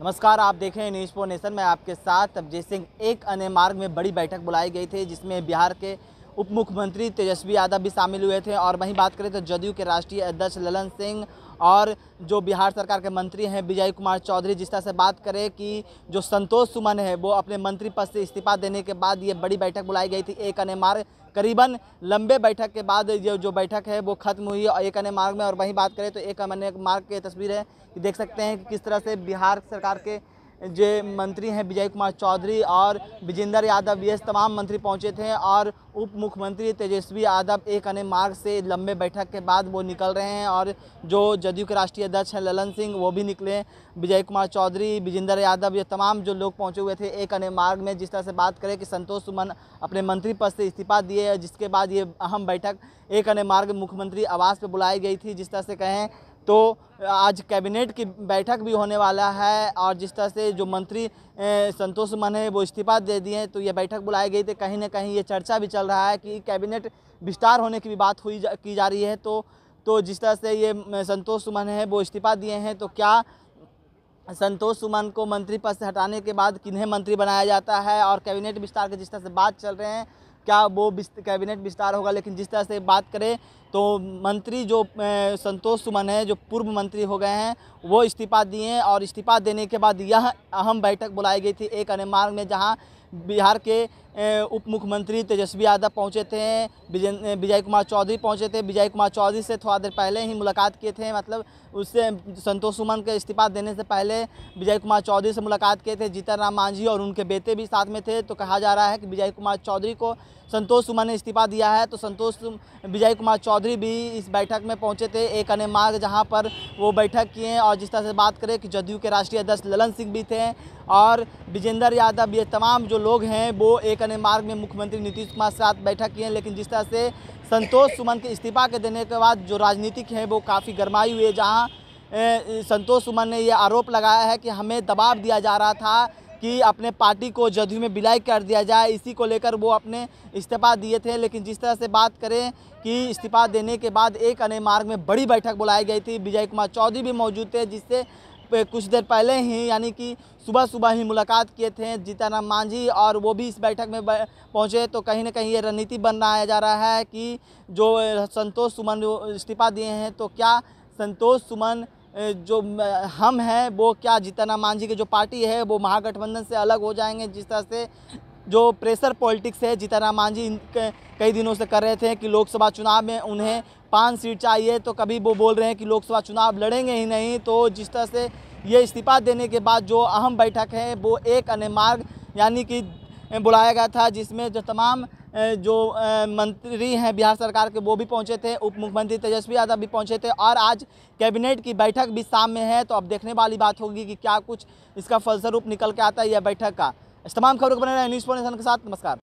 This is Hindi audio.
नमस्कार आप देख रहे हैं न्यूज़ फोर नेशन में आपके साथ अभिजीत सिंह एक अन्य मार्ग में बड़ी बैठक बुलाई गई थी जिसमें बिहार के उप मुख्यमंत्री तेजस्वी यादव भी शामिल हुए थे और वहीं बात करें तो जदयू के राष्ट्रीय अध्यक्ष ललन सिंह और जो बिहार सरकार के मंत्री हैं विजय कुमार चौधरी जिस तरह से बात करें कि जो संतोष सुमन है वो अपने मंत्री पद से इस्तीफा देने के बाद ये बड़ी बैठक बुलाई गई थी एक अन्य मार्ग करीबन लंबे बैठक के बाद जो जो बैठक है वो ख़त्म हुई है एक अन्य मार्ग में और वहीं बात करें तो एक अन्य मार्ग की तस्वीर है देख सकते हैं कि किस तरह से बिहार सरकार के जो मंत्री हैं विजय कुमार चौधरी और विजेंद्र यादव ये तमाम मंत्री पहुंचे थे और उप मुख्यमंत्री तेजस्वी यादव एक अन्य मार्ग से लंबे बैठक के बाद वो निकल रहे हैं और जो जदयू के राष्ट्रीय अध्यक्ष हैं ललन सिंह वो भी निकले विजय कुमार चौधरी विजेंद्र यादव ये तमाम जो लोग पहुंचे हुए थे एक अन्य मार्ग में जिस तरह से बात करें कि संतोष सुमन अपने मंत्री पद से इस्तीफा दिए जिसके बाद ये अहम बैठक एक अन्य मार्ग मुख्यमंत्री आवास पर बुलाई गई थी जिस तरह से कहें तो आज कैबिनेट की बैठक भी होने वाला है और जिस तरह से जो मंत्री संतोष मन है वो इस्तीफा दे दिए तो ये बैठक बुलाई गई थी कहीं ना कहीं ये चर्चा भी चल रहा है कि कैबिनेट विस्तार होने की भी बात हुई जा, की जा रही है तो तो जिस तरह से ये संतोष सुमन है वो इस्तीफा दिए हैं तो क्या संतोष सुमन को मंत्री पद से हटाने के बाद किन्हें मंत्री बनाया जाता है और कैबिनेट विस्तार के जिस तरह से बात चल रहे हैं क्या वो कैबिनेट विस्तार होगा लेकिन जिस तरह से बात करें तो मंत्री जो संतोष सुमन है जो पूर्व मंत्री हो गए हैं वो इस्तीफा दिए और इस्तीफा देने के बाद यह अहम बैठक बुलाई गई थी एक अन्य मार्ग में जहां बिहार के उप मुख्यमंत्री तेजस्वी यादव पहुंचे थे विजय कुमार चौधरी पहुंचे थे विजय कुमार चौधरी से थोड़ा देर पहले ही मुलाकात किए थे मतलब उससे संतोष सुमन के इस्तीफा देने से पहले विजय कुमार चौधरी से मुलाकात किए थे जीतन राम मांझी और उनके बेटे भी साथ में थे तो कहा जा रहा है कि विजय कुमार चौधरी को संतोष सुमन ने इस्तीफा दिया है तो संतोष विजय कुमार चौधरी भी इस बैठक में पहुंचे थे एक अन्य मार्ग जहाँ पर वो बैठक किए और जिस तरह से बात करें कि जदयू के राष्ट्रीय अध्यक्ष ललन सिंह भी थे और विजेंद्र यादव ये तमाम जो लोग हैं वो एक धरने मार्ग में मुख्यमंत्री नीतीश कुमार के साथ बैठक की है लेकिन जिस तरह से संतोष सुमन के इस्तीफा के देने के बाद जो राजनीतिक हैं वो काफ़ी गर्माई हुई जहाँ संतोष सुमन ने ये आरोप लगाया है कि हमें दबाव दिया जा रहा था कि अपने पार्टी को जदयू में विलय कर दिया जाए इसी को लेकर वो अपने इस्तीफा दिए थे लेकिन जिस तरह से बात करें कि इस्तीफा देने के बाद एक अन्य मार्ग में बड़ी बैठक बुलाई गई थी विजय कुमार चौधरी भी मौजूद थे जिससे कुछ देर पहले ही यानी कि सुबह सुबह ही मुलाकात किए थे जीताराम मांझी और वो भी इस बैठक में पहुँचे तो कहीं ना कहीं ये रणनीति बनाया जा रहा है कि जो संतोष सुमन इस्तीफा दिए हैं तो क्या संतोष सुमन जो हम हैं वो क्या जीतन मांझी की जो पार्टी है वो महागठबंधन से अलग हो जाएंगे जिस तरह से जो प्रेशर पॉलिटिक्स है जीतन मांझी कई दिनों से कर रहे थे कि लोकसभा चुनाव में उन्हें पाँच सीट चाहिए तो कभी वो बोल रहे हैं कि लोकसभा चुनाव लड़ेंगे ही नहीं तो जिस तरह से ये इस्तीफा देने के बाद जो अहम बैठक है वो एक अन्य मार्ग यानी कि बुलाया गया था जिसमें जो तमाम जो मंत्री हैं बिहार सरकार के वो भी पहुंचे थे उप मुख्यमंत्री तेजस्वी यादव भी पहुंचे थे और आज कैबिनेट की बैठक भी सामने है तो अब देखने वाली बात होगी कि क्या कुछ इसका फलस्वरूप निकल के आता है यह बैठक का इस तमाम खबरों को बने रहे न्यूज़ फोनेशन के साथ नमस्कार